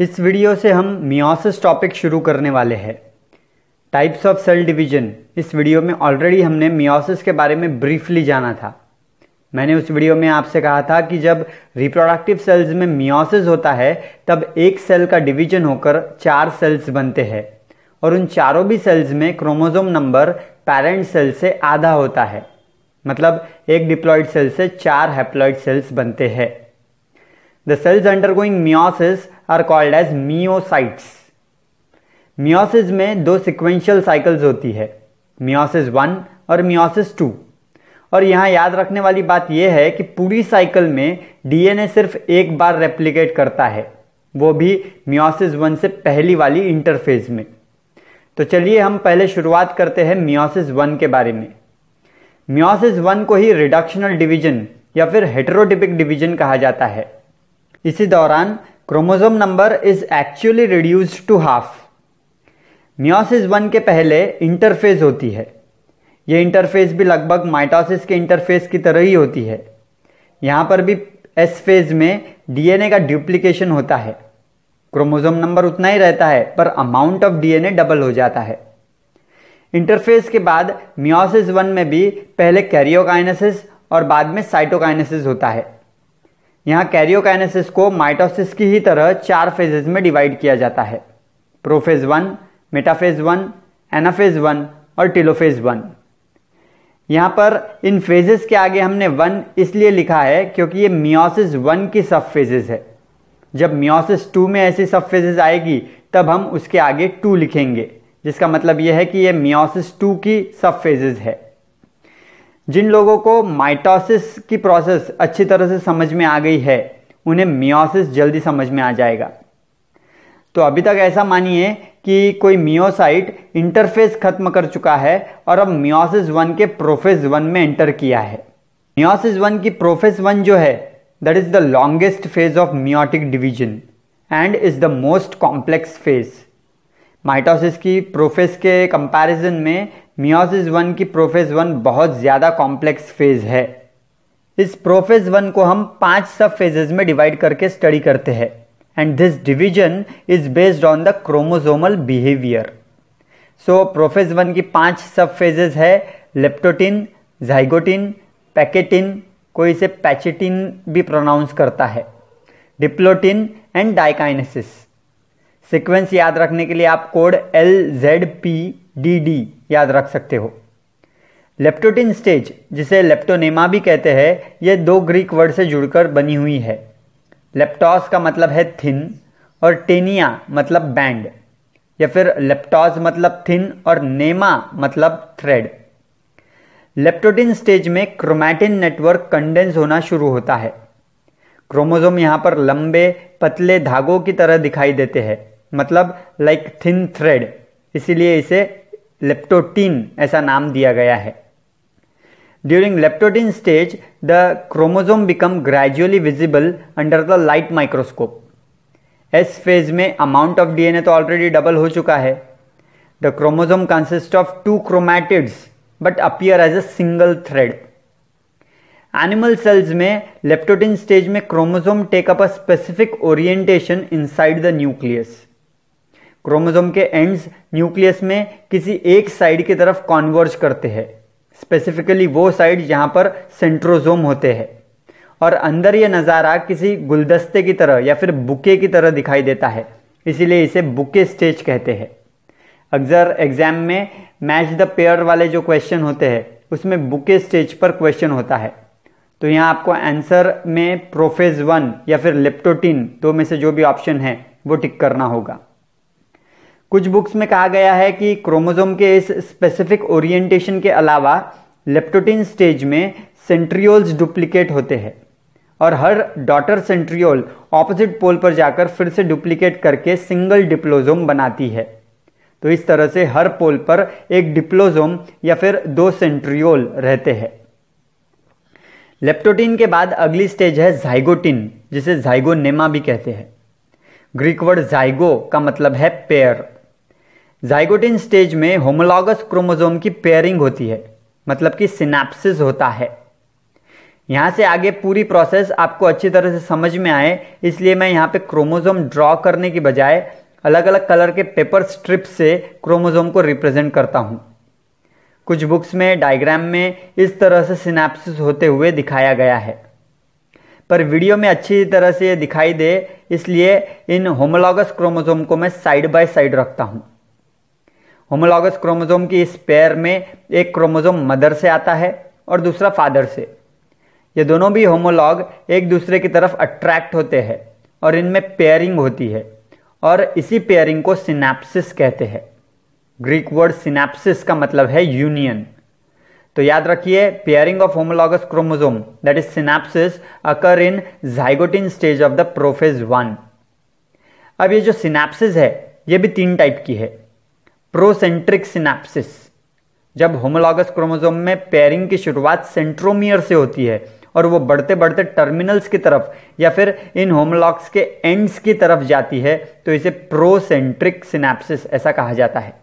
इस वीडियो से हम मियोसिस टॉपिक शुरू करने वाले हैं टाइप्स ऑफ सेल डिवीजन इस वीडियो में ऑलरेडी हमने मियोसिस के बारे में ब्रीफली जाना था मैंने उस वीडियो में आपसे कहा था कि जब रिप्रोडक्टिव सेल्स में मियोसिस होता है तब एक सेल का डिवीजन होकर चार सेल्स बनते हैं और उन चारों भी सेल्स में क्रोमोजोम नंबर पेरेंट सेल से आधा होता है मतलब एक डिप्लॉयड सेल से चार हेप्लॉइड सेल्स बनते हैं the cells undergoing meiosis are called as meiocytes meiosis में दो सिक्वेंशियल साइकिल्स होती है मियोसिस वन और मियोसिस टू और यहाँ याद रखने वाली बात यह है कि पूरी साइकिल में डीएनए सिर्फ एक बार रेप्लिकेट करता है वो भी मियोसिस वन से पहली वाली इंटरफेज में तो चलिए हम पहले शुरुआत करते हैं मियोसिस वन के बारे में मियोसिस वन को ही रिडक्शनल डिवीजन या फिर हेटरोटिपिक डिवीजन कहा जाता है इसी दौरान chromosome number is actually reduced to half meiosis one के पहले इंटरफेज होती है ये इंटरफेस भी लगभग माइटोसिस के इंटरफेस की तरह ही होती है यहाँ पर भी एस फेज में डीएनए का ड्यूप्लीकेशन होता है क्रोमोजोम नंबर उतना ही रहता है पर अमाउंट ऑफ डीएनए डबल हो जाता है इंटरफेस के बाद म्योसिस वन में भी पहले कैरियोकाइनेसिस और बाद में साइटोकाइनेसिस होता है यहाँ कैरियोकाइनेसिस को माइटोसिस की ही तरह चार फेजेज में डिवाइड किया जाता है prophase one metaphase one anaphase one और टिलोफेज वन यहाँ पर इन फेजेस के आगे हमने वन इसलिए लिखा है क्योंकि ये मियोसिस वन की सब फेजेज है जब मियोसिस टू में ऐसी सब फेजेज आएगी तब हम उसके आगे टू लिखेंगे जिसका मतलब यह है कि यह मियोसिस टू की सब फेजेज है जिन लोगों को माइटोसिस की प्रोसेस अच्छी तरह से समझ में आ गई है उन्हें मियोसिस जल्दी समझ में आ जाएगा तो अभी तक ऐसा मानिए कि कोई मियोसाइट इंटरफेस खत्म कर चुका है और अब मियोसिस वन के प्रोफेस वन में एंटर किया है मियोसिस वन की प्रोफेस वन जो है that is the longest phase of meiotic division and is the most complex phase mitosis की प्रोफेस के कंपैरिजन में मियोसिस वन की प्रोफेस वन बहुत ज़्यादा कॉम्प्लेक्स फेज है इस प्रोफेस वन को हम पांच सब फेजेज में डिवाइड करके स्टडी करते हैं and this division is based on the chromosomal behaviour so prophase one की पांच सब फेजेज है लेप्टोटिन जाइगोटिन पैकेटिन कोई इसे पैचेटिन भी प्रोनाउंस करता है डिप्लोटिन एंड डाइकाइनेसिस सीक्वेंस याद रखने के लिए आप code L Z P D D याद रख सकते हो लेप्टोटिन स्टेज जिसे लेप्टोनेमा भी कहते हैं यह दो ग्रीक वर्ड से जुड़कर बनी हुई है लेप्टॉस का मतलब है थिन और टेनिया मतलब बैंड या फिर लेप्टॉस मतलब थिन और नेमा मतलब थ्रेड लेप्टोटिन स्टेज में क्रोमैटिन नेटवर्क कंडेंस होना शुरू होता है क्रोमोजोम यहाँ पर लंबे पतले धागों की तरह दिखाई देते हैं मतलब लाइक थिन थ्रेड इसीलिए इसे लेप्टोटीन ऐसा नाम दिया गया है during leptotene stage the chromosome become gradually visible under the light microscope S phase में अमाउंट ऑफ डीएनए तो ऑलरेडी डबल हो चुका है the chromosome consist of two chromatids but appear as a single thread animal cells में leptotene stage में chromosome take up a specific orientation inside the nucleus chromosome के ends nucleus में किसी एक साइड की तरफ कॉन्वर्ज करते हैं स्पेसिफिकली वो साइड जहाँ पर सेंट्रोजोम होते हैं और अंदर ये नज़ारा किसी गुलदस्ते की तरह या फिर बुके की तरह दिखाई देता है इसीलिए इसे बुके स्टेज कहते हैं अक्सर एग्जाम में मैच द पेयर वाले जो क्वेश्चन होते हैं उसमें बुके स्टेज पर क्वेश्चन होता है तो यहाँ आपको आंसर में प्रोफेज वन या फिर लेप्टोटीन दो में से जो भी ऑप्शन है वो टिक करना होगा कुछ बुक्स में कहा गया है कि क्रोमोजोम के इस स्पेसिफिक ओरिएंटेशन के अलावा लेप्टोटिन स्टेज में सेंट्रियोल्स डुप्लीकेट होते हैं और हर डॉटर सेंट्रियोल ऑपोजिट पोल पर जाकर फिर से डुप्लीकेट करके सिंगल डिप्लोजोम बनाती है तो इस तरह से हर पोल पर एक डिप्लोजोम या फिर दो सेंट्रियोल रहते हैं लेप्टोटिन के बाद अगली स्टेज है जाइगोटिन जिसे जाइगोनेमा भी कहते हैं ग्रीक वर्ड जाइगो का मतलब है पेयर जाइगोटिन स्टेज में होमोलॉगस क्रोमोजोम की पेयरिंग होती है मतलब कि सिनेप्सिस होता है यहाँ से आगे पूरी प्रोसेस आपको अच्छी तरह से समझ में आए इसलिए मैं यहाँ पे क्रोमोजोम ड्रॉ करने की बजाय अलग अलग कलर के पेपर स्ट्रिप से क्रोमोजोम को रिप्रेजेंट करता हूँ कुछ बुक्स में डायग्राम में इस तरह से सिनेप्सिस होते हुए दिखाया गया है पर वीडियो में अच्छी तरह से ये दिखाई दे इसलिए इन होमोलॉगस क्रोमोजोम को मैं साइड बाय साइड रखता हूँ होमोलॉगस क्रोमोजोम की इस पेयर में एक क्रोमोजोम मदर से आता है और दूसरा फादर से ये दोनों भी होमोलॉग एक दूसरे की तरफ अट्रैक्ट होते हैं और इनमें पेयरिंग होती है और इसी पेयरिंग को सिनेप्सिस कहते हैं ग्रीक वर्ड सिनेप्सिस का मतलब है यूनियन तो याद रखिए pairing of homologous chromosome that is synapsis occur in zygotene stage of the prophase one अब ये जो सिनेप्सिस है ये भी तीन टाइप की है प्रोसेंट्रिक सिनेप्सिस जब होमोलॉगस क्रोमोजोम में पेयरिंग की शुरुआत सेंट्रोमियर से होती है और वो बढ़ते बढ़ते टर्मिनल्स की तरफ या फिर इन होमोलॉग्स के एंड्स की तरफ जाती है तो इसे प्रोसेंट्रिक सिनेप्सिस ऐसा कहा जाता है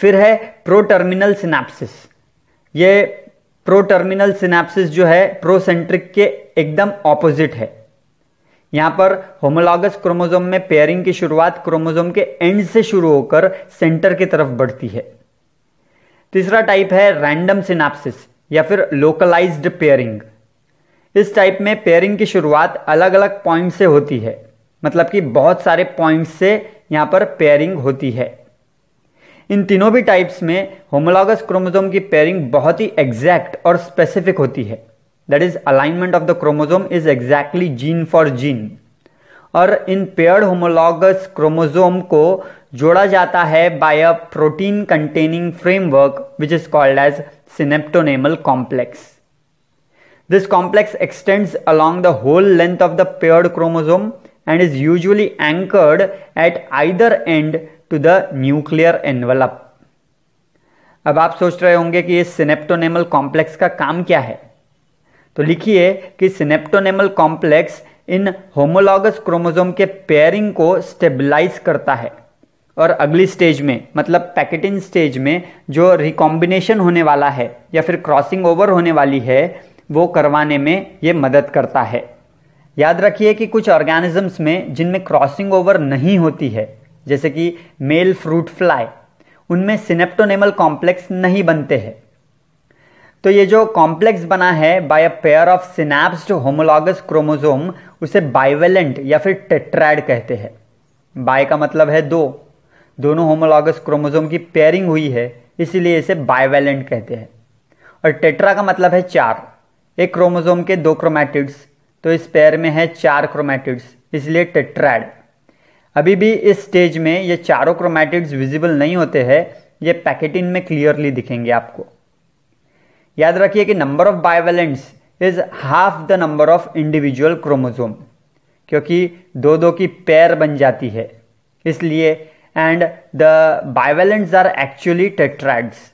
फिर है प्रोटर्मिनल सिनेप्सिस ये प्रोटर्मिनल सिनेप्सिस जो है प्रोसेंट्रिक के एकदम ऑपोजिट है यहाँ पर होमोलॉगस क्रोमोजोम में पेयरिंग की शुरुआत क्रोमोजोम के एंड से शुरू होकर सेंटर की तरफ बढ़ती है तीसरा टाइप है रैंडम सिनाप्सिस या फिर लोकलाइज्ड पेयरिंग इस टाइप में पेयरिंग की शुरुआत अलग अलग पॉइंट से होती है मतलब कि बहुत सारे पॉइंट से यहाँ पर पेयरिंग होती है इन तीनों भी टाइप्स में होमोलॉगस क्रोमोजोम की पेयरिंग बहुत ही एग्जैक्ट और स्पेसिफिक होती है that is alignment of the chromosome is exactly gene for gene और इन पेयर्ड होमोलॉगस क्रोमोजोम को जोड़ा जाता है by a protein containing framework which is called as synaptonemal complex this complex extends along the whole length of the paired chromosome and is usually anchored at either end to the nuclear envelope अब आप सोच रहे होंगे कि ये synaptonemal complex का काम क्या है तो लिखिए कि सिनेप्टोनेमल कॉम्प्लेक्स इन होमोलॉगस क्रोमोजोम के पेयरिंग को स्टेबलाइज करता है और अगली स्टेज में मतलब पैकेटिंग स्टेज में जो रिकॉम्बिनेशन होने वाला है या फिर क्रॉसिंग ओवर होने वाली है वो करवाने में ये मदद करता है याद रखिए कि कुछ ऑर्गेनिजम्स में जिनमें क्रॉसिंग ओवर नहीं होती है जैसे कि मेल फ्रूट फ्लाई उनमें सिनेप्टोनेमल कॉम्प्लेक्स नहीं बनते हैं तो ये जो कॉम्प्लेक्स बना है by a pair of synapsed homologous chromosome उसे बाइवेलेंट या फिर टेट्राइड कहते हैं बाय का मतलब है दो दोनों होमोलॉगस क्रोमोजोम की पेयरिंग हुई है इसीलिए इसे बाइवेलेंट कहते हैं और टेट्रा का मतलब है चार एक क्रोमोजोम के दो क्रोमैटिड्स तो इस पेयर में है चार क्रोमैटिड्स इसलिए टेट्राइड अभी भी इस स्टेज में ये चारों क्रोमैटिड्स विजिबल नहीं होते हैं ये पैकेटिन में क्लियरली दिखेंगे आपको याद रखिए कि number of bivalents is half the number of individual chromosome क्योंकि दो दो की पैर बन जाती है इसलिए and the bivalents are actually tetrads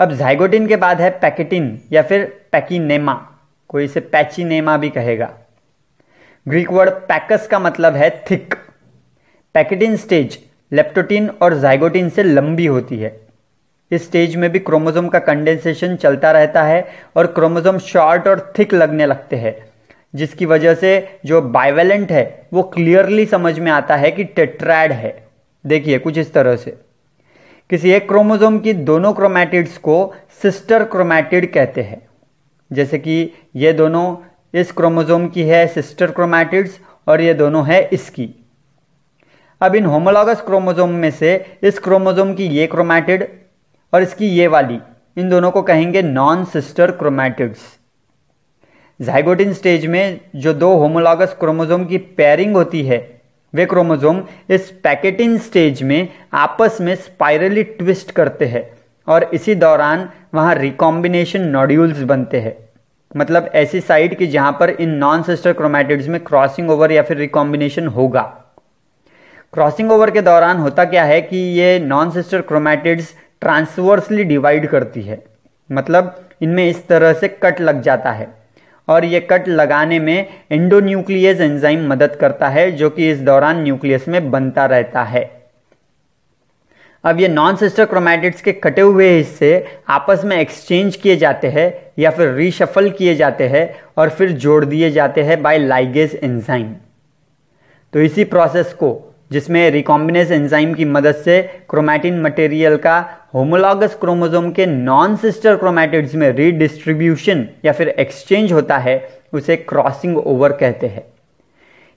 अब जाइगोटिन के बाद है पैकेटिन या फिर पैकिनेमा कोई इसे पैचिनेमा भी कहेगा ग्रीक वर्ड पैकस का मतलब है थिक पैकेटिन स्टेज लेप्टोटिन और जाइगोटिन से लंबी होती है इस स्टेज में भी क्रोमोजोम का कंडेंसेशन चलता रहता है और क्रोमोजोम शॉर्ट और थिक लगने लगते हैं जिसकी वजह से जो बाइवेलेंट है वो क्लियरली समझ में आता है कि टेट्रैड है देखिए कुछ इस तरह से किसी एक क्रोमोजोम की दोनों क्रोमैटिड्स को सिस्टर क्रोमैटिड कहते हैं जैसे कि ये दोनों इस क्रोमोजोम की है सिस्टर क्रोमैटिड्स और ये दोनों है इसकी अब इन होमोलॉगस क्रोमोजोम में से इस क्रोमोजोम की ये क्रोमैटिड और इसकी ये वाली इन दोनों को कहेंगे non sister chromatids zygotene stage में जो दो होमोलॉगस क्रोमोजोम की पेयरिंग होती है वे क्रोमोजोम इस पैकेटिन स्टेज में आपस में स्पाइरली ट्विस्ट करते हैं और इसी दौरान वहाँ रिकॉम्बिनेशन नॉड्यूल्स बनते हैं मतलब ऐसी साइड की जहाँ पर इन नॉन सिस्टर क्रोमैटिड्स में क्रॉसिंग ओवर या फिर रिकॉम्बिनेशन होगा क्रॉसिंग ओवर के दौरान होता क्या है कि ये non sister chromatids transversely divide करती है मतलब इनमें इस तरह से कट लग जाता है और ये कट लगाने में एंडोन्यूक्लियस एंजाइम मदद करता है जो कि इस दौरान न्यूक्लियस में बनता रहता है अब ये नॉन सिस्टर क्रोमैटिड्स के कटे हुए हिस्से आपस में एक्सचेंज किए जाते हैं या फिर रीशफल किए जाते हैं और फिर जोड़ दिए जाते हैं बाय लाइगेज एंजाइम तो इसी प्रोसेस को जिसमें रिकॉम्बिनेस एंजाइम की मदद से क्रोमैटिन मटेरियल का होमोलॉगस क्रोमोजोम के नॉन सिस्टर क्रोमैटिड्स में रीडिस्ट्रीब्यूशन या फिर एक्सचेंज होता है उसे क्रॉसिंग ओवर कहते हैं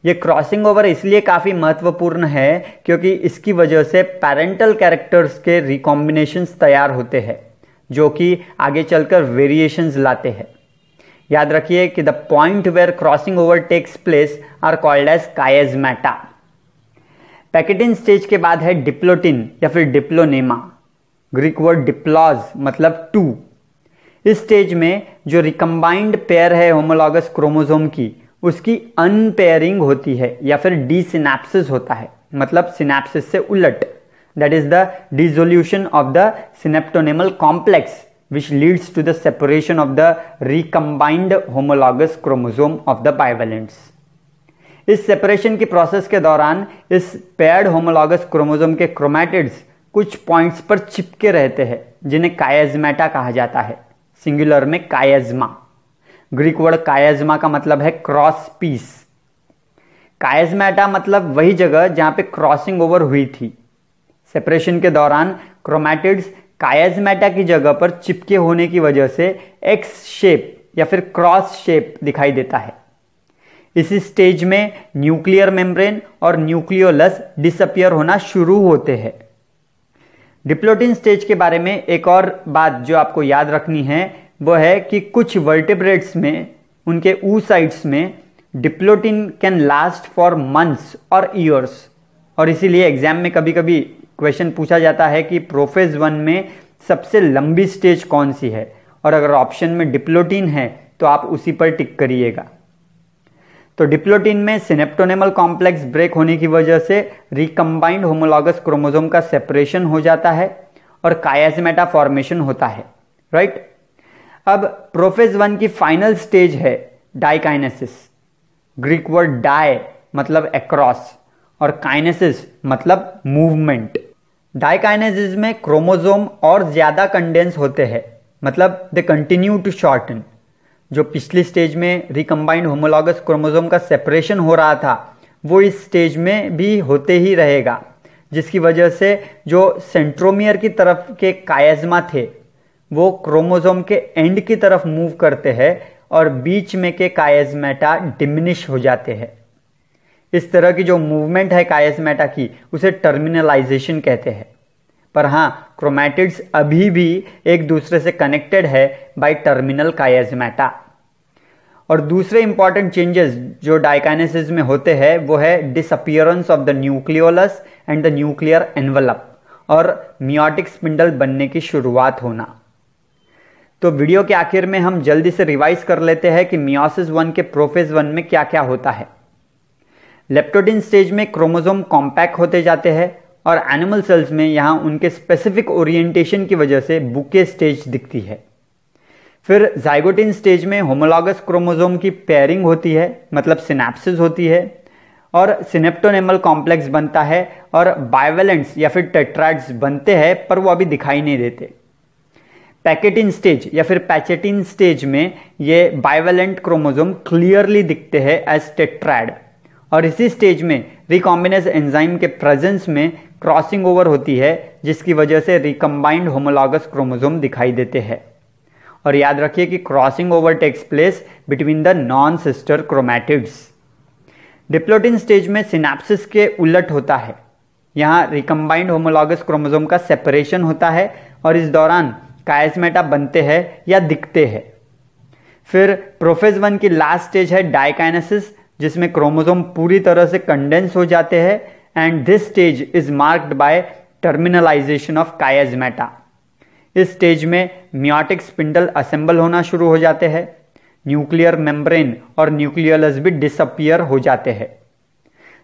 ये क्रॉसिंग ओवर इसलिए काफ़ी महत्वपूर्ण है क्योंकि इसकी वजह से पैरेंटल कैरेक्टर्स के रिकॉम्बिनेशन तैयार होते हैं जो कि आगे चलकर वेरिएशन लाते हैं याद रखिए कि the point where crossing over takes place are called as chiasmata pachytene stage के बाद है डिप्लोटिन या फिर डिप्लोनेमा ग्रीक वर्ड डिप्लॉज मतलब टू इस स्टेज में जो रिकम्बाइंड पेयर है होमोलॉगस क्रोमोजोम की उसकी अनपेयरिंग होती है या फिर डिसनेप्सिस होता है मतलब सिनेप्सिस से उलट that is the dissolution of the synaptonemal complex which leads to the separation of the recombined homologous chromosome of the bivalents. इस सेपरेशन की प्रोसेस के दौरान इस पेड होमोलॉगस क्रोमोजोम के क्रोमैटिड्स कुछ पॉइंट्स पर चिपके रहते हैं जिन्हें कायजमेटा कहा जाता है सिंगुलर में कायजमा ग्रीक वर्ड कायजमा का मतलब है क्रॉस पीस कायजमेटा मतलब वही जगह जहां पे क्रॉसिंग ओवर हुई थी सेपरेशन के दौरान क्रोमैटिड्स कायजमेटा की जगह पर चिपके होने की वजह से एक्स शेप या फिर क्रॉस शेप दिखाई देता है इस स्टेज में न्यूक्लियर मेम्ब्रेन और न्यूक्लियोलस डिसअपियर होना शुरू होते हैं डिप्लोटिन स्टेज के बारे में एक और बात जो आपको याद रखनी है वो है कि कुछ वर्टिब्रेट्स में उनके ऊ साइड्स में diplotene can last for months और ईयर्स और इसीलिए एग्जाम में कभी कभी क्वेश्चन पूछा जाता है कि प्रोफेज वन में सबसे लंबी स्टेज कौन सी है और अगर ऑप्शन में डिप्लोटिन है तो आप उसी पर टिक करिएगा तो डिप्लोटीन में सिनेप्टोनेमल कॉम्प्लेक्स ब्रेक होने की वजह से रिकम्बाइंड होमोलॉगस क्रोमोजोम का सेपरेशन हो जाता है और कायाजमेटा फॉर्मेशन होता है राइट right? अब प्रोफेज वन की फाइनल स्टेज है डाइकाइनेसिस ग्रीक वर्ड डाय मतलब एक्रॉस और काइनेसिस मतलब मूवमेंट डाइकाइनेसिस में क्रोमोजोम और ज़्यादा कंडेंस होते हैं मतलब दे कंटिन्यू टू शॉर्टन जो पिछली स्टेज में रिकम्बाइंड होमोलॉगस क्रोमोजोम का सेपरेशन हो रहा था वो इस स्टेज में भी होते ही रहेगा जिसकी वजह से जो सेंट्रोमियर की तरफ के कायजमा थे वो क्रोमोजोम के एंड की तरफ मूव करते हैं और बीच में के कायजमेटा डिमिनिश हो जाते हैं इस तरह की जो मूवमेंट है कायजमेटा की उसे टर्मिनलाइजेशन कहते हैं पर हाँ क्रोमैटिड्स अभी भी एक दूसरे से कनेक्टेड है बाय टर्मिनल कायाजमेटा और दूसरे इंपॉर्टेंट चेंजेस जो डाइकानेसिस में होते हैं वो है disappearance of the nucleolus and the nuclear envelope और मियोटिक स्पिंडल बनने की शुरुआत होना तो वीडियो के आखिर में हम जल्दी से रिवाइज कर लेते हैं कि मियोसिस वन के प्रोफेज वन में क्या क्या होता है लेप्टोडिन स्टेज में क्रोमोजोम कॉम्पैक्ट होते जाते हैं और एनिमल सेल्स में यहाँ उनके स्पेसिफिक ओरिएंटेशन की वजह से बुके स्टेज दिखती है फिर जाइगोटिन स्टेज में होमोलॉगस क्रोमोजोम की पेयरिंग होती है मतलब सिनेप्सिस होती है और सिनेप्टोनेमल कॉम्प्लेक्स बनता है और बायोवेलेंट्स या फिर टेट्राइड्स बनते हैं पर वो अभी दिखाई नहीं देते पैकेटिन स्टेज या फिर पैचेटिन स्टेज में ये बायोवेलेंट क्रोमोजोम क्लियरली दिखते हैं एज टेट्राइड और इसी स्टेज में रिकॉम्बिनेस एंजाइम के प्रेजेंस में क्रॉसिंग ओवर होती है जिसकी वजह से रिकम्बाइंड होमोलॉगस क्रोमोजोम दिखाई देते हैं और याद रखिए कि crossing over takes place between the non sister chromatids diplotene stage में सिनेप्सिस के उलट होता है यहाँ रिकम्बाइंड होमोलॉगस क्रोमोजोम का सेपरेशन होता है और इस दौरान कायसमेटा बनते हैं या दिखते हैं फिर प्रोफेज वन की लास्ट स्टेज है डाइकाइनेसिस जिसमें क्रोमोसोम पूरी तरह से कंडेंस हो जाते हैं and this stage is marked by terminalization of chiasmata इस स्टेज में म्योटिक स्पिंडल असेंबल होना शुरू हो जाते हैं न्यूक्लियर मेम्ब्रेन और न्यूक्लियलस भी डिसअपियर हो जाते हैं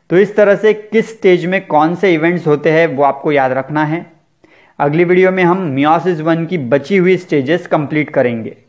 तो इस तरह से किस स्टेज में कौन से इवेंट्स होते हैं वो आपको याद रखना है अगली वीडियो में हम म्योसिस वन की बची हुई स्टेजेस कंप्लीट करेंगे